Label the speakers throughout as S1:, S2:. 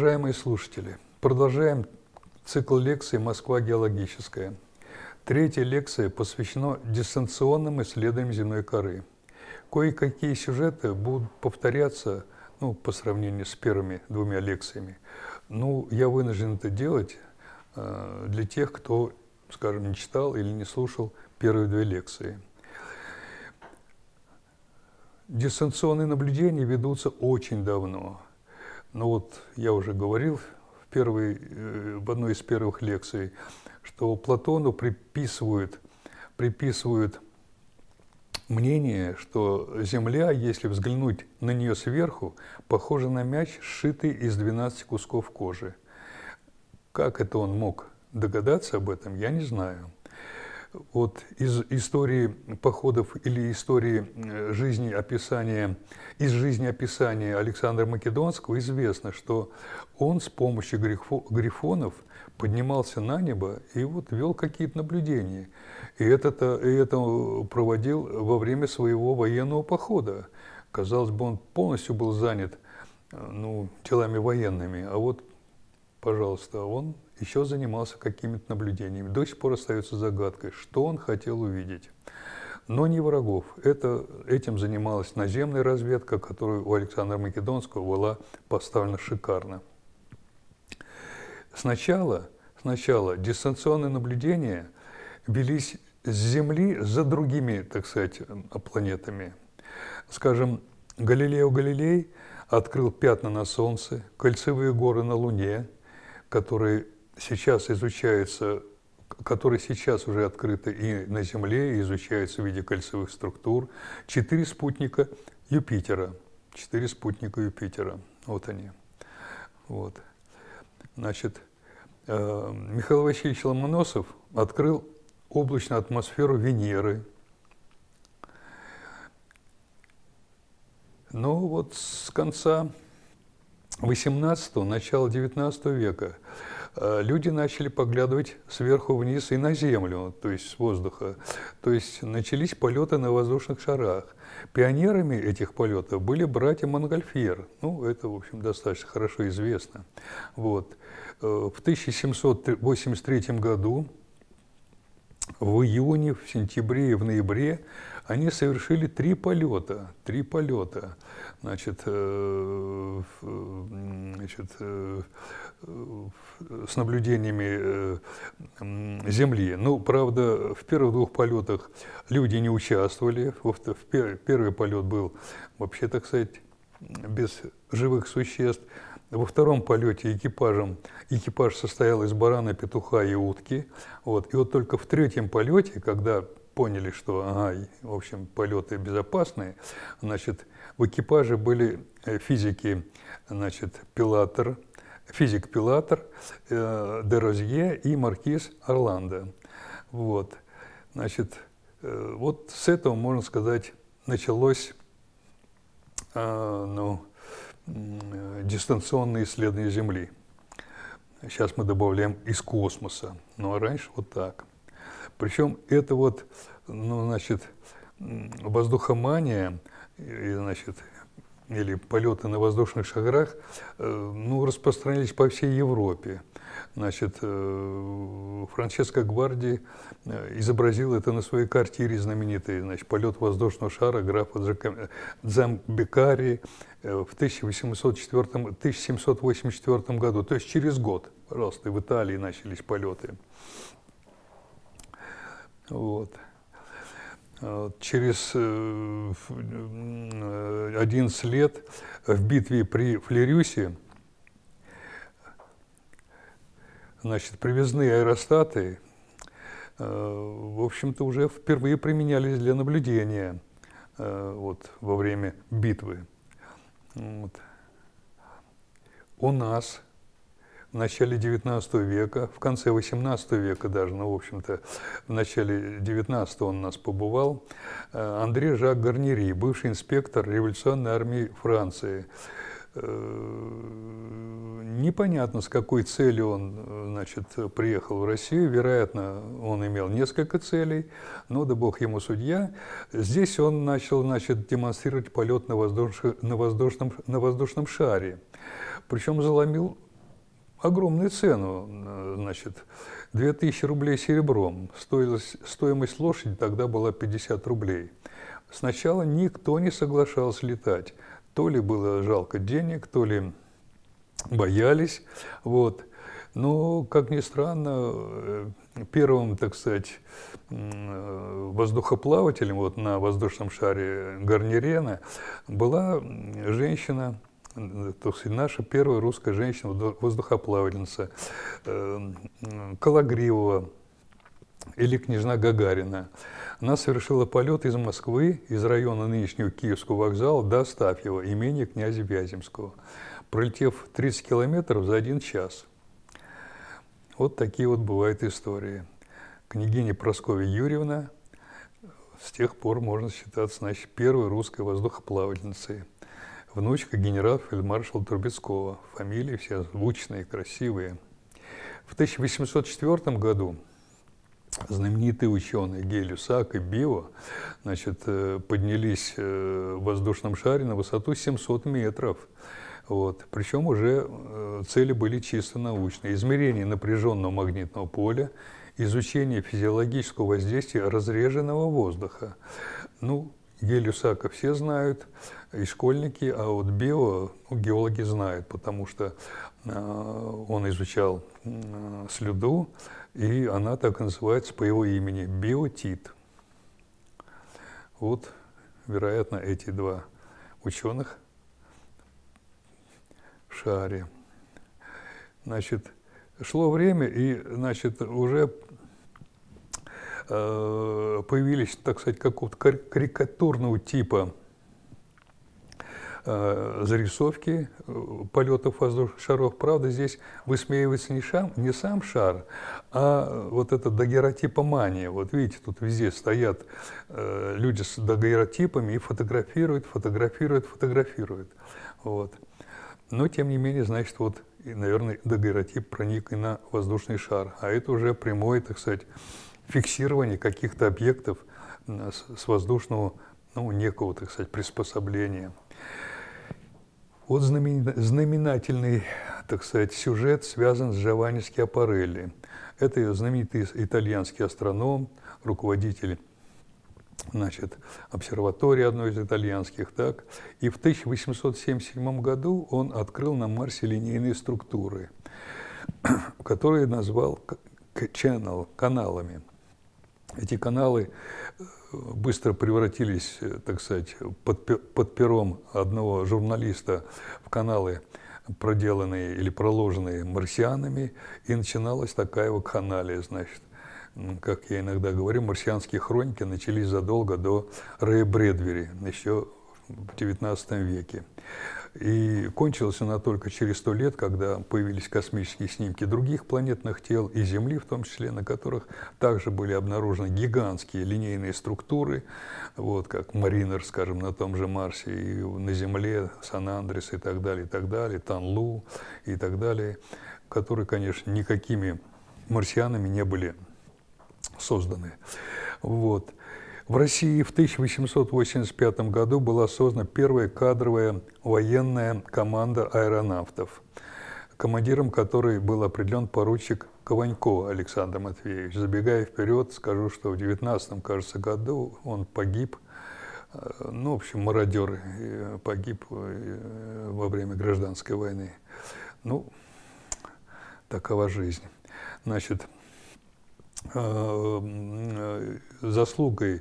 S1: Уважаемые слушатели, продолжаем цикл лекций «Москва геологическая». Третья лекция посвящена дистанционным исследованиям земной коры. Кое-какие сюжеты будут повторяться ну, по сравнению с первыми двумя лекциями. Ну, я вынужден это делать э, для тех, кто, скажем, не читал или не слушал первые две лекции. Дистанционные наблюдения ведутся очень давно – но ну вот я уже говорил в, первой, э, в одной из первых лекций, что Платону приписывают, приписывают мнение, что Земля, если взглянуть на нее сверху, похожа на мяч, сшитый из 12 кусков кожи. Как это он мог догадаться об этом, я не знаю вот из истории походов или истории э, жизни описания, из жизни описания Александра Македонского известно, что он с помощью грифонов поднимался на небо и вот вел какие-то наблюдения. И это, и это проводил во время своего военного похода. Казалось бы, он полностью был занят э, ну, делами военными, а вот, пожалуйста, он еще занимался какими-то наблюдениями. До сих пор остается загадкой, что он хотел увидеть. Но не врагов. Это, этим занималась наземная разведка, которая у Александра Македонского была поставлена шикарно. Сначала, сначала дистанционные наблюдения велись с Земли за другими, так сказать, планетами. Скажем, Галилео Галилей открыл пятна на Солнце, кольцевые горы на Луне, которые сейчас изучается, которые сейчас уже открыты и на Земле, и изучаются в виде кольцевых структур, четыре спутника Юпитера. Четыре спутника Юпитера. Вот они. Вот. Значит, э, Михаил Васильевич Ломоносов открыл облачную атмосферу Венеры. Но ну вот с конца 18-го, начала 19 века Э, люди начали поглядывать сверху вниз и на Землю, то есть с воздуха. То есть начались полеты на воздушных шарах. Пионерами этих полетов были братья Монгольфьер. Ну, это, в общем, достаточно хорошо известно. Вот. Э, в 1783 году в июне, в сентябре и в ноябре они совершили три полета, три полета, значит, э, э, значит э, с наблюдениями Земли. Ну, правда, в первых двух полетах люди не участвовали. В, в пер, первый полет был вообще, так сказать, без живых существ. Во втором полете экипажем, экипаж состоял из барана, петуха и утки. Вот. И вот только в третьем полете, когда поняли, что, ага, в общем, полеты безопасные, значит, в экипаже были э, физики, значит, Пилатор, физик Пилатор, э, Дерозье и маркиз Орландо. Вот, значит, э, вот с этого, можно сказать, началось, э, ну, дистанционные исследования Земли. Сейчас мы добавляем из космоса. Ну, а раньше вот так. Причем это вот, ну, значит, воздухомания, и, значит, или полеты на воздушных шарах э, ну, распространились по всей Европе. Значит, э, Франческо Гварди э, изобразил это на своей картире знаменитой, значит, полет воздушного шара графа Дзамбекари в 1804, 1784 году, то есть через год, пожалуйста, в Италии начались полеты. Вот. Э, через 11 э, э, лет в битве при Флерюсе значит, привезные аэростаты, в общем-то, уже впервые применялись для наблюдения вот, во время битвы. Вот. У нас в начале XIX века, в конце XVIII века даже, ну, в общем-то, в начале XIX он у нас побывал, э, Андрей Жак Гарнири, бывший инспектор революционной армии Франции. Э, непонятно, с какой целью он значит, приехал в Россию. Вероятно, он имел несколько целей, но да бог ему судья. Здесь он начал значит, демонстрировать полет на, воздуш... на, воздушном... на воздушном шаре. Причем заломил огромную цену, э, значит, 2000 рублей серебром. Стоилось, стоимость лошади тогда была 50 рублей. Сначала никто не соглашался летать. То ли было жалко денег, то ли боялись. Вот. Но, как ни странно, э, первым, так сказать, воздухоплавателем вот на воздушном шаре Гарнирена была женщина наша первая русская женщина-воздухоплавательница, э, Калагривова или княжна Гагарина. Она совершила полет из Москвы, из района нынешнего Киевского вокзала до Остафьева, имени князя Вяземского, пролетев 30 километров за один час. Вот такие вот бывают истории. Княгиня Прасковья Юрьевна с тех пор можно считаться значит, первой русской воздухоплавательницей внучка генерал-фельдмаршала Трубецкого. Фамилии все звучные, красивые. В 1804 году знаменитые ученые гель и Био значит, э, поднялись э, в воздушном шаре на высоту 700 метров. Вот. Причем уже э, цели были чисто научные. Измерение напряженного магнитного поля, изучение физиологического воздействия разреженного воздуха. Ну, гель все знают, и школьники, а вот био ну, геологи знают, потому что э, он изучал э, слюду, и она так и называется по его имени – биотит. Вот, вероятно, эти два ученых в шаре. Значит, шло время, и, значит, уже Э, появились, так сказать, какого-то карикатурного типа э, зарисовки э, полетов воздушных шаров. Правда, здесь высмеивается не, шам, не сам шар, а вот это дагеротипомания. Вот видите, тут везде стоят люди с дагеротипами и фотографируют, фотографируют, фотографируют. Вот. Но, тем не менее, значит, вот, наверное, дагеротип проник и на воздушный шар. А это уже прямой, так сказать, фиксирование каких-то объектов с воздушного, ну, некого, так сказать, приспособления. Вот знаменательный, так сказать, сюжет связан с Джованни Скиапарелли. Это знаменитый итальянский астроном, руководитель значит, обсерватории одной из итальянских, так, и в 1877 году он открыл на Марсе линейные структуры, которые назвал channel, каналами эти каналы э, быстро превратились, э, так сказать, под, под пером одного журналиста в каналы, проделанные или проложенные марсианами, и начиналась такая вакханалия, значит. Как я иногда говорю, марсианские хроники начались задолго до Рэя Бредвери, еще в XIX веке. И кончилось она только через сто лет, когда появились космические снимки других планетных тел и Земли, в том числе, на которых также были обнаружены гигантские линейные структуры, вот как Маринер, скажем, на том же Марсе, и на Земле, Сан-Андрес и так далее, и так далее, Танлу и так далее, которые, конечно, никакими марсианами не были созданы. Вот. В России в 1885 году была создана первая кадровая военная команда аэронавтов, командиром которой был определен поручик Кованько Александр Матвеевич. Забегая вперед, скажу, что в 19 кажется, году он погиб, э, ну, в общем, мародер э, погиб э, во время гражданской войны. Ну, такова жизнь. Значит, Э, э, заслугой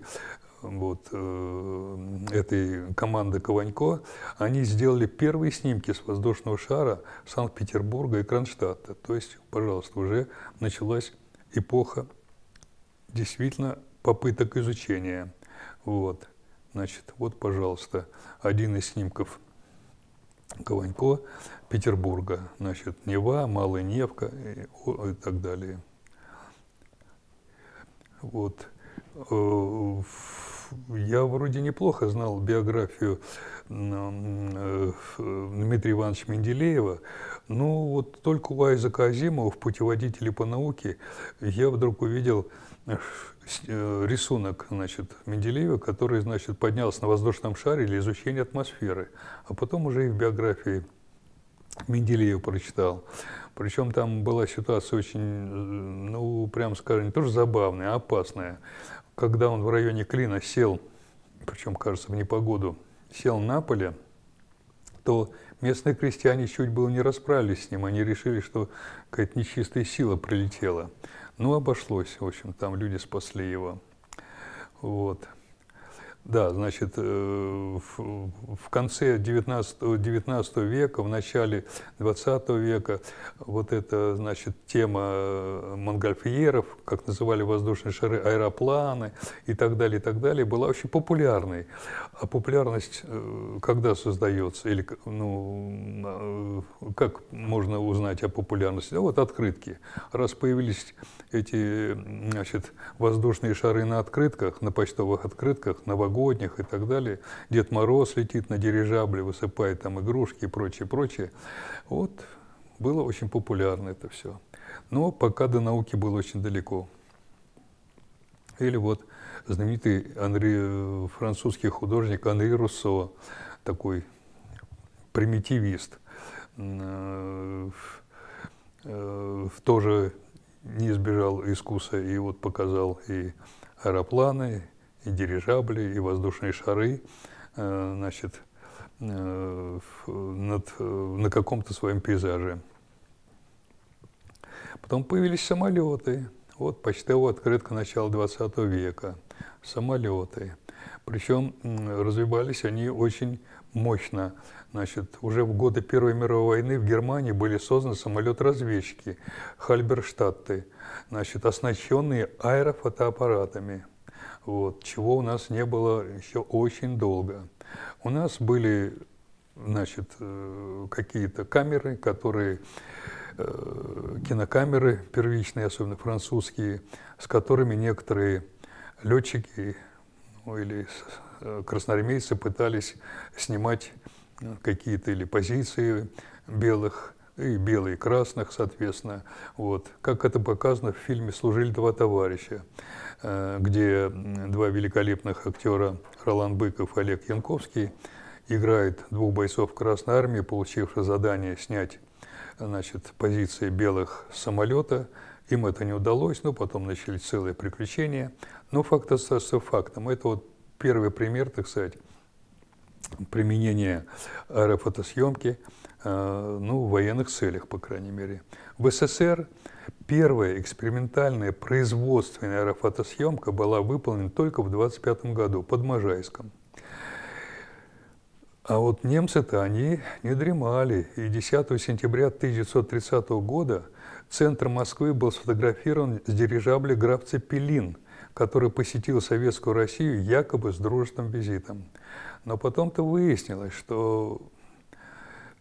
S1: вот, э, этой команды Кованько, они сделали первые снимки с воздушного шара Санкт-Петербурга и Кронштадта. То есть, пожалуйста, уже началась эпоха действительно попыток изучения. Вот, значит, вот, пожалуйста, один из снимков Кованько Петербурга. Значит, Нева, Малая Невка и, и так далее. Вот. Э, я вроде неплохо знал биографию э, Дмитрия Ивановича Менделеева, но вот только у Айзека Азимова в «Путеводителе по науке» я вдруг увидел э, рисунок значит, Менделеева, который значит, поднялся на воздушном шаре для изучения атмосферы, а потом уже и в биографии Менделеев прочитал. Причем там была ситуация очень, ну, прям скажем, не тоже забавная, а опасная. Когда он в районе Клина сел, причем, кажется, в непогоду, сел на поле, то местные крестьяне чуть было не расправились с ним. Они решили, что какая-то нечистая сила прилетела. Ну, обошлось, в общем, там люди спасли его. Вот. Да, значит, э, в конце 19, 19 века, в начале 20 века вот эта, значит, тема э, монгольфьеров, как называли воздушные шары, аэропланы и так далее, и так далее, была очень популярной. А популярность э, когда создается? Или, ну, как можно узнать о популярности? Да вот открытки. Раз появились эти, значит, воздушные шары на открытках, на почтовых открытках, на новогодних и так далее. Дед Мороз летит на дирижабле, высыпает там игрушки и прочее, прочее. Вот было очень популярно это все. Но пока до науки было очень далеко. Или вот знаменитый Анри, э, французский художник Анри Руссо, такой примитивист, э, э, тоже не избежал искуса и вот показал и аэропланы, и дирижабли, и воздушные шары, э, значит, э, над, э, на каком-то своем пейзаже. Потом появились самолеты. Вот почтовая открытка начала 20 века. Самолеты. Причем развивались они очень мощно. Значит, уже в годы Первой мировой войны в Германии были созданы самолет-разведчики, Хальберштадты, значит, оснащенные аэрофотоаппаратами вот, чего у нас не было еще очень долго. У нас были значит, э, какие-то камеры, которые э, кинокамеры первичные, особенно французские, с которыми некоторые летчики ну, или э, красноармейцы пытались снимать какие-то или позиции белых и белые, и красных, соответственно. Вот. Как это показано в фильме «Служили два товарища». Э, где два великолепных актера Ролан Быков и Олег Янковский играет двух бойцов Красной Армии, получивших задание снять значит, позиции белых самолета. Им это не удалось, но потом начались целые приключения. Но факт остается фактом. Это вот первый пример, так сказать, применение аэрофотосъемки э, ну, в военных целях, по крайней мере. В СССР первая экспериментальная производственная аэрофотосъемка была выполнена только в 25 году под Можайском. А вот немцы-то они не дремали, и 10 сентября 1930 года центр Москвы был сфотографирован с дирижабля «Граф Цепелин», который посетил Советскую Россию якобы с дружным визитом. Но потом-то выяснилось, что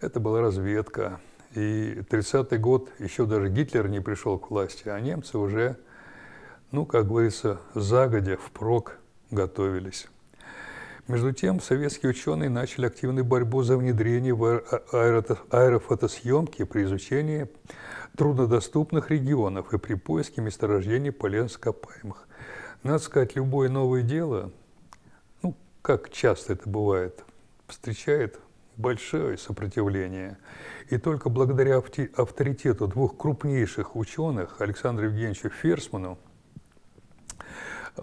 S1: это была разведка. И 30-й год еще даже Гитлер не пришел к власти, а немцы уже, ну, как говорится, загодя, впрок готовились. Между тем, советские ученые начали активную борьбу за внедрение в аэрофотосъемки при изучении труднодоступных регионов и при поиске месторождений полезных копаемых. Надо сказать, любое новое дело как часто это бывает, встречает большое сопротивление. И только благодаря авторитету двух крупнейших ученых, Александра Евгеньевича Ферсману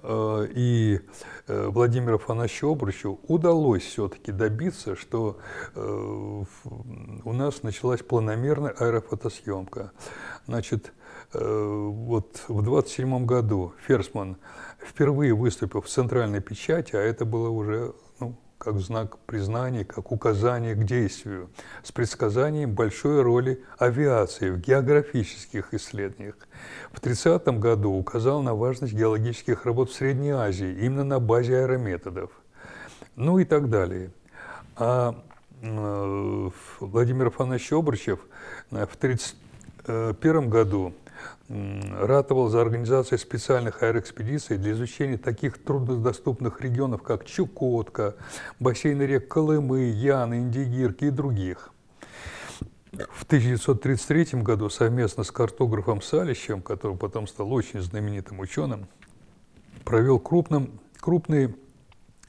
S1: э, и э, Владимира Фанасьевича удалось все-таки добиться, что э, у нас началась планомерная аэрофотосъемка. Значит, Э, вот в 27 году Ферсман впервые выступил в центральной печати, а это было уже ну, как знак признания, как указание к действию, с предсказанием большой роли авиации в географических исследованиях. В 30 году указал на важность геологических работ в Средней Азии, именно на базе аэрометодов. Ну и так далее. А э, Владимир Афанасьевич Обручев э, в 1931 году ратовал за организацию специальных аэроэкспедиций для изучения таких труднодоступных регионов, как Чукотка, бассейны рек Колымы, Яны, Индигирки и других. В 1933 году совместно с картографом Салищем, который потом стал очень знаменитым ученым, провел крупным, крупный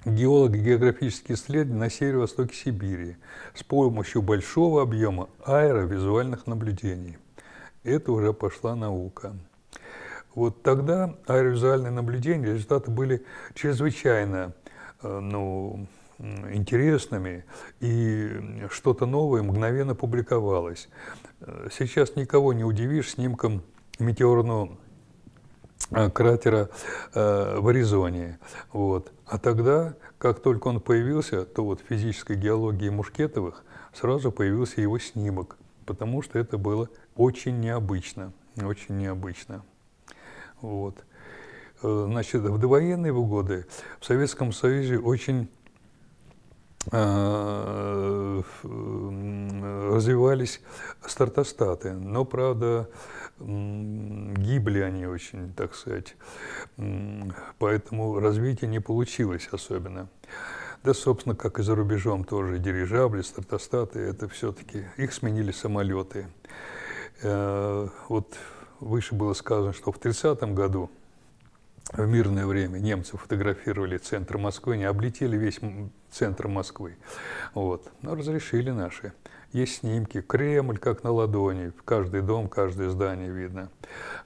S1: геолого-географические исследования на северо-востоке Сибири с помощью большого объема аэровизуальных наблюдений это уже пошла наука. Вот тогда аэровизуальные наблюдения, результаты были чрезвычайно э, ну, интересными, и что-то новое мгновенно публиковалось. Э, сейчас никого не удивишь снимком метеорного э, кратера э, в Аризоне. Вот. А тогда, как только он появился, то вот в физической геологии Мушкетовых сразу появился его снимок – потому что это было очень необычно, очень необычно. Вот. Э, значит, в довоенные годы в Советском Союзе очень э, развивались стартостаты, но, правда, гибли они очень, так сказать, поэтому развитие не получилось особенно. Да, собственно, как и за рубежом тоже, дирижабли, стартостаты, это все-таки, их сменили самолеты. Э, вот выше было сказано, что в 30-м году в мирное время немцы фотографировали центр Москвы, не облетели весь центр Москвы. Вот. Но разрешили наши. Есть снимки. Кремль как на ладони. Каждый дом, каждое здание видно.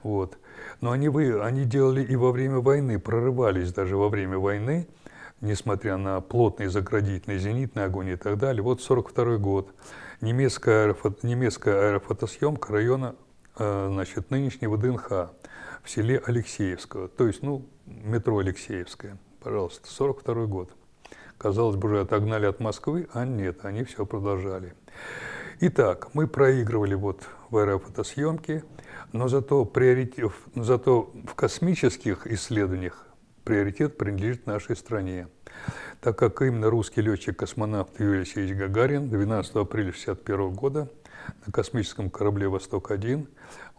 S1: Вот. Но они, вы, они делали и во время войны, прорывались даже во время войны несмотря на плотный заградительный зенитный огонь и так далее. Вот 1942 год. Немецкая, аэрофото, немецкая аэрофотосъемка района э, значит, нынешнего ДНХ в селе Алексеевского. То есть, ну, метро Алексеевское. Пожалуйста, 1942 год. Казалось бы, уже отогнали от Москвы, а нет, они все продолжали. Итак, мы проигрывали вот в аэрофотосъемке, но зато, приоритет, зато в космических исследованиях приоритет принадлежит нашей стране, так как именно русский летчик-космонавт Юрий Алексеевич Гагарин 12 апреля 1961 года на космическом корабле «Восток-1»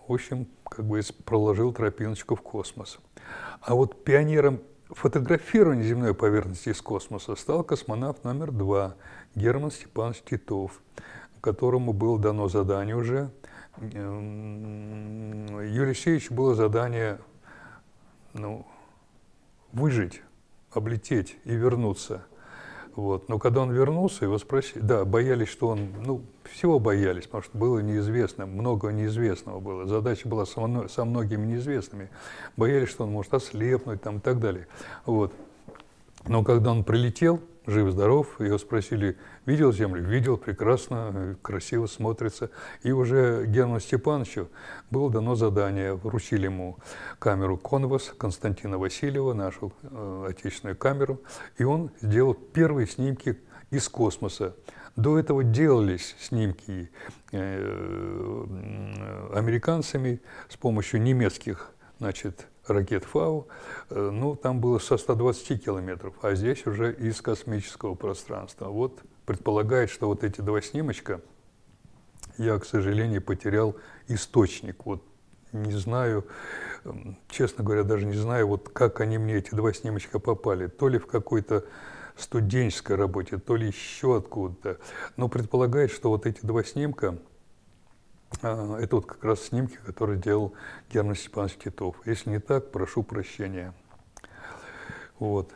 S1: в общем, как бы проложил тропиночку в космос. А вот пионером фотографирования земной поверхности из космоса стал космонавт номер два Герман Степанович Титов, которому было дано задание уже. Юрий Алексеевич было задание ну, выжить, облететь и вернуться. Вот. Но когда он вернулся, его спросили, да, боялись, что он, ну, всего боялись, потому что было неизвестно, много неизвестного было. Задача была со, со многими неизвестными. Боялись, что он может ослепнуть там и так далее. Вот. Но когда он прилетел, жив-здоров. Его спросили, видел землю? Видел, прекрасно, красиво смотрится. И уже Герману Степановичу было дано задание, вручили ему камеру «Конвас» Константина Васильева, нашу э, отечественную камеру, и он сделал первые снимки из космоса. До этого делались снимки э, э американцами с помощью немецких значит, ракет «Фау», э, ну, там было со 120 километров, а здесь уже из космического пространства. Вот предполагает, что вот эти два снимочка, я, к сожалению, потерял источник. Вот не знаю, эм, честно говоря, даже не знаю, вот как они мне, эти два снимочка, попали. То ли в какой-то студенческой работе, то ли еще откуда-то. Но предполагает, что вот эти два снимка – а, это вот как раз снимки, которые делал Герман Степанович Титов. Если не так, прошу прощения. Вот.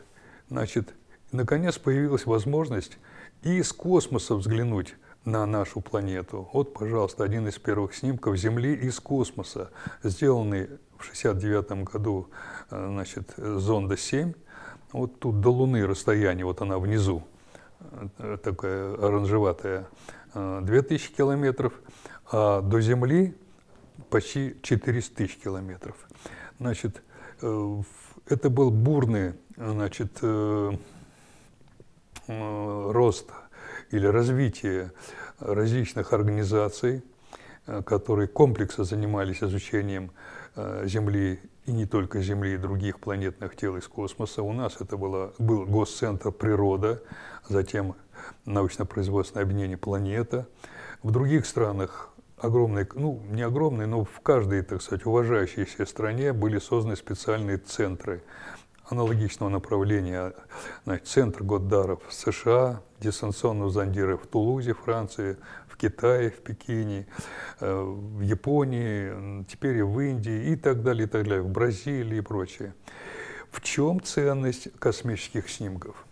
S1: Значит, наконец появилась возможность и из космоса взглянуть на нашу планету. Вот, пожалуйста, один из первых снимков Земли из космоса, сделанный в 1969 году э, значит, зонда 7. Вот тут до Луны расстояние, вот она внизу, э, такая оранжеватая, 2000 э, километров а до Земли почти 400 тысяч километров. Значит, э, это был бурный значит, э, рост или развитие различных организаций, э, которые комплексно занимались изучением Земли и не только Земли, и других планетных тел из космоса. У нас это было, был Госцентр «Природа», затем научно-производственное объединение «Планета». В других странах огромной, ну не огромной, но в каждой, так сказать, уважающейся стране были созданы специальные центры аналогичного направления. Значит, центр Годдаров в США, дистанционного зондирования в Тулузе, Франции, в Китае, в Пекине, э, в Японии, теперь и в Индии и так далее, и так далее, в Бразилии и прочее. В чем ценность космических снимков?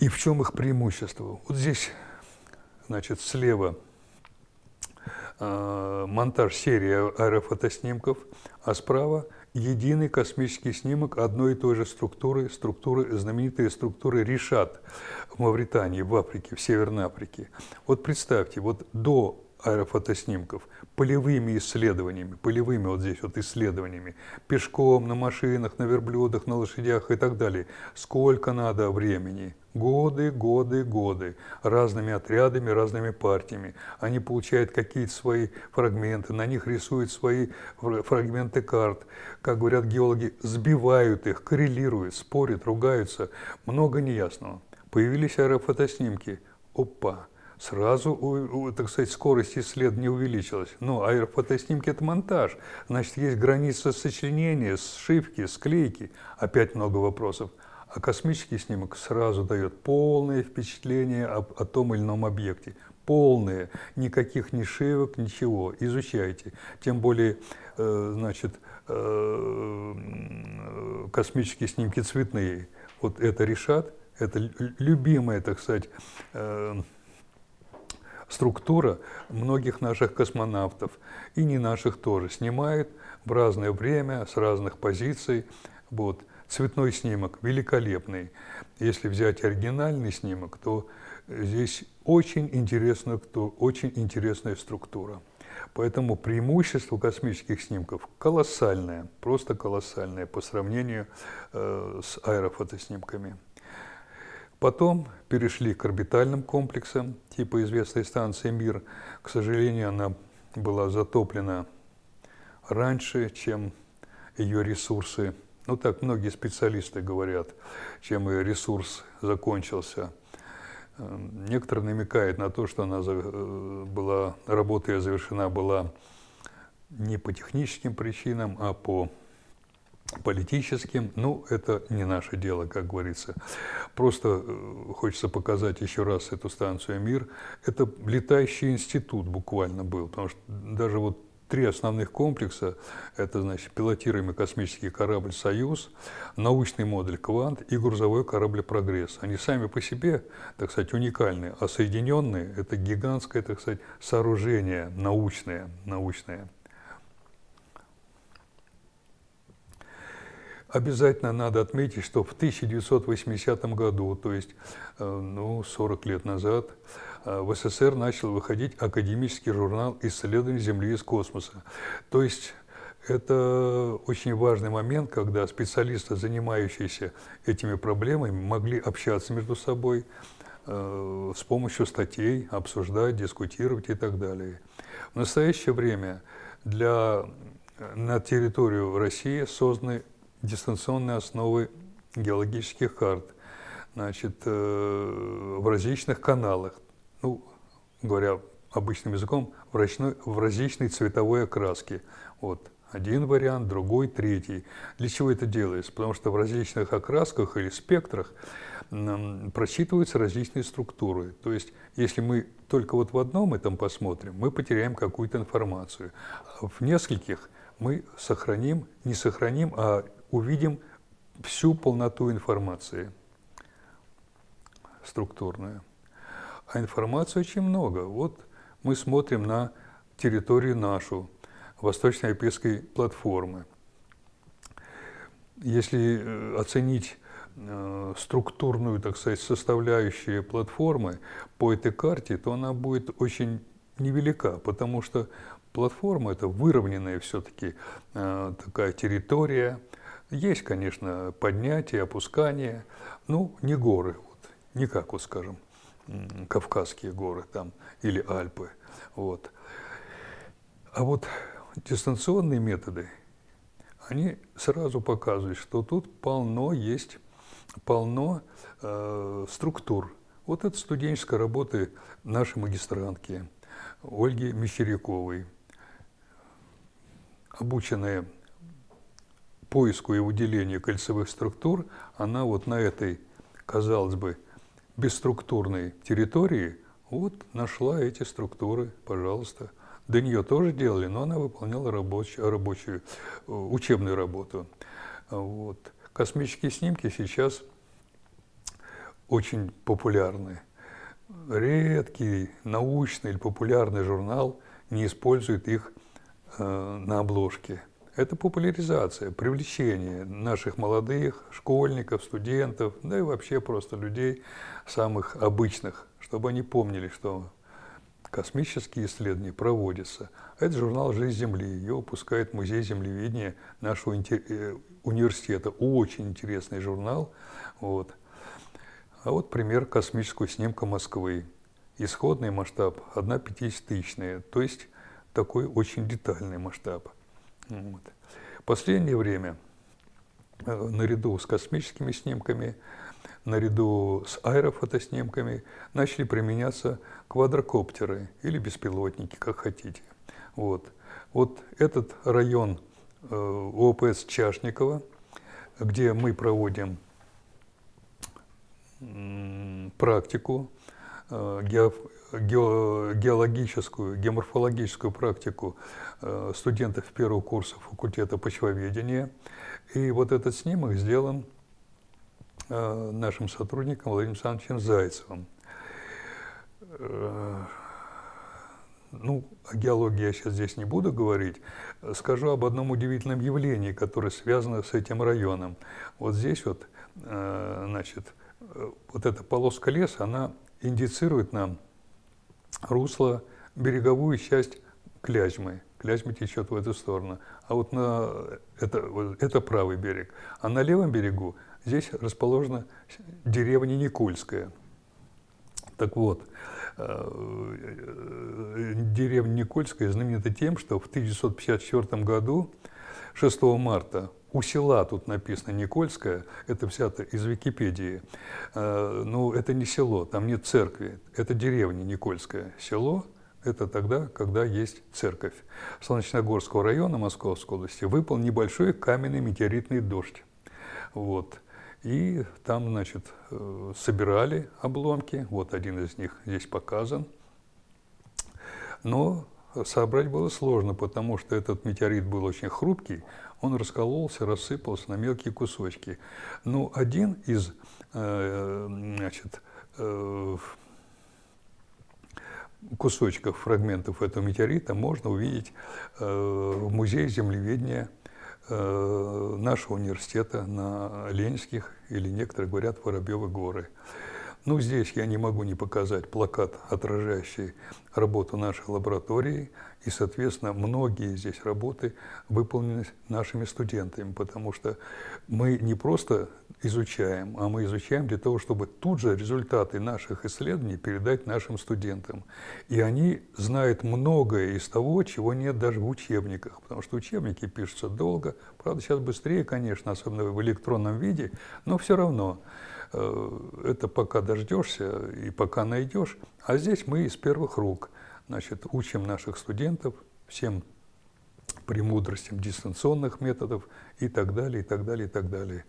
S1: И в чем их преимущество? Вот здесь, значит, слева – Э, монтаж серии аэрофотоснимков, а справа единый космический снимок одной и той же структуры, структуры знаменитые структуры Ришат в Мавритании, в Африке, в Северной Африке. Вот представьте, вот до аэрофотоснимков, полевыми исследованиями, полевыми вот здесь вот исследованиями, пешком, на машинах, на верблюдах, на лошадях и так далее. Сколько надо времени? Годы, годы, годы. Разными отрядами, разными партиями. Они получают какие-то свои фрагменты, на них рисуют свои фрагменты карт. Как говорят геологи, сбивают их, коррелируют, спорят, ругаются. Много неясного. Появились аэрофотоснимки. Опа! сразу, так сказать, скорость исследования увеличилась. Но ну, аэрофотоснимки – это монтаж. Значит, есть граница сочинения, сшивки, склейки. Опять много вопросов. А космический снимок сразу дает полное впечатление о, о том или ином объекте. Полное, никаких ни шивок, ничего. Изучайте. Тем более, э, значит, э, космические снимки цветные. Вот это решат. Это любимое, так сказать, э, структура многих наших космонавтов, и не наших тоже, снимает в разное время, с разных позиций. Вот. Цветной снимок великолепный. Если взять оригинальный снимок, то здесь очень интересная, кто, очень интересная структура. Поэтому преимущество космических снимков колоссальное, просто колоссальное по сравнению э, с аэрофотоснимками. Потом перешли к орбитальным комплексам типа известной станции «Мир». К сожалению, она была затоплена раньше, чем ее ресурсы. Ну так многие специалисты говорят, чем ее ресурс закончился. Эм, некоторые намекают на то, что она э, была, работа ее завершена была не по техническим причинам, а по политическим. Ну, это не наше дело, как говорится. Просто э, хочется показать еще раз эту станцию «Мир». Это летающий институт буквально был, потому что даже вот три основных комплекса – это, значит, пилотируемый космический корабль «Союз», научный модуль «Квант» и грузовой корабль «Прогресс». Они сами по себе, так сказать, уникальны, а соединенные – это гигантское, так сказать, сооружение научное, научное. Обязательно надо отметить, что в 1980 году, то есть э, ну, 40 лет назад, э, в СССР начал выходить академический журнал «Исследования Земли из космоса». То есть это очень важный момент, когда специалисты, занимающиеся этими проблемами, могли общаться между собой э, с помощью статей, обсуждать, дискутировать и так далее. В настоящее время для, на территорию России созданы дистанционные основы геологических карт значит, э, в различных каналах, ну, говоря обычным языком, в, рачной, в различной цветовой окраске. Вот, один вариант, другой, третий. Для чего это делается? Потому что в различных окрасках или спектрах просчитываются различные структуры. То есть, если мы только вот в одном этом посмотрим, мы потеряем какую-то информацию. В нескольких мы сохраним, не сохраним, а увидим всю полноту информации структурную. А информации очень много. Вот мы смотрим на территорию нашу, восточно восточноевропейской платформы. Если э, оценить э, структурную, так сказать, составляющую платформы по этой карте, то она будет очень невелика, потому что платформа – это выровненная все-таки э, такая территория – есть, конечно, поднятие, опускание, ну, не горы, вот, не как, вот, скажем, Кавказские горы там или Альпы. Вот. А вот дистанционные методы, они сразу показывают, что тут полно есть, полно э, структур. Вот это студенческая работа нашей магистрантки Ольги Мещеряковой, обученная поиску и выделению кольцевых структур, она вот на этой, казалось бы, бесструктурной территории вот нашла эти структуры, пожалуйста. До нее тоже делали, но она выполняла рабочую, рабочую э, учебную работу. Вот. Космические снимки сейчас очень популярны. Редкий научный или популярный журнал не использует их э, на обложке. Это популяризация, привлечение наших молодых, школьников, студентов, да и вообще просто людей самых обычных, чтобы они помнили, что космические исследования проводятся. Это журнал «Жизнь Земли». Ее выпускает Музей землеведения нашего э, университета. Очень интересный журнал. Вот. А вот пример космического снимка Москвы. Исходный масштаб 1,50 тысячная, то есть такой очень детальный масштаб. Вот. Последнее время, э, наряду с космическими снимками, наряду с аэрофотоснимками, начали применяться квадрокоптеры или беспилотники, как хотите. Вот, вот этот район э, ОПС Чашникова, где мы проводим практику э, геоф геологическую, геоморфологическую практику э, студентов первого курса факультета почвоведения. И вот этот снимок сделан э, нашим сотрудником Владимиром Александровичем Зайцевым. Э, ну, о геологии я сейчас здесь не буду говорить. Скажу об одном удивительном явлении, которое связано с этим районом. Вот здесь вот, значит, вот эта полоска леса, она индицирует нам русло, береговую часть клязьмы, клязьма течет в эту сторону. А вот на это, вот это правый берег. А на левом берегу здесь расположена деревня Никольская. Так вот, э, деревня Никольская знаменита тем, что в 1954 году 6 марта у села тут написано Никольское, это взято из Википедии. Э, ну, это не село, там нет церкви, это деревня Никольское. Село – это тогда, когда есть церковь. Солнечногорского района Московской области выпал небольшой каменный метеоритный дождь. Вот. И там, значит, э, собирали обломки. Вот один из них здесь показан. Но собрать было сложно, потому что этот метеорит был очень хрупкий, он раскололся, рассыпался на мелкие кусочки. Но ну, один из э, значит, э, кусочков, фрагментов этого метеорита можно увидеть э, в Музее землеведения нашего университета на Ленинских или, некоторые говорят, Воробьевы горы. Ну, здесь я не могу не показать плакат, отражающий работу нашей лаборатории, и, соответственно, многие здесь работы выполнены нашими студентами, потому что мы не просто изучаем, а мы изучаем для того, чтобы тут же результаты наших исследований передать нашим студентам. И они знают многое из того, чего нет даже в учебниках, потому что учебники пишутся долго, правда, сейчас быстрее, конечно, особенно в электронном виде, но все равно. Э, это пока дождешься и пока найдешь. А здесь мы из первых рук значит, учим наших студентов всем премудростям дистанционных методов и так далее, и так далее, и так далее.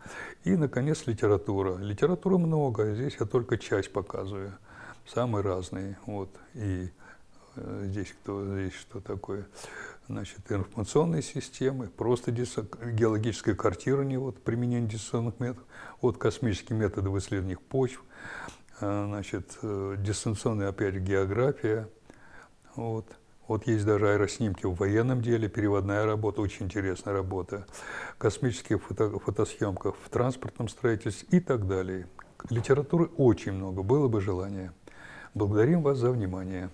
S1: И, наконец, литература. Литературы много, здесь я только часть показываю, самые разные. Вот. И э, здесь кто, здесь что такое значит, информационные системы, просто геологическое картирование, вот, применение дистанционных методов, от космических методов исследований почв, э, значит, э, дистанционная, опять география. Вот. вот есть даже аэроснимки в военном деле, переводная работа, очень интересная работа, космические фото фотосъемка в транспортном строительстве и так далее. Литературы очень много, было бы желание. Благодарим вас за внимание.